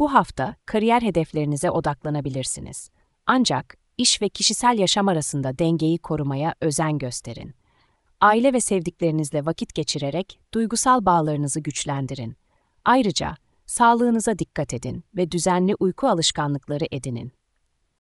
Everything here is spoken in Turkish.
Bu hafta kariyer hedeflerinize odaklanabilirsiniz. Ancak iş ve kişisel yaşam arasında dengeyi korumaya özen gösterin. Aile ve sevdiklerinizle vakit geçirerek duygusal bağlarınızı güçlendirin. Ayrıca sağlığınıza dikkat edin ve düzenli uyku alışkanlıkları edinin.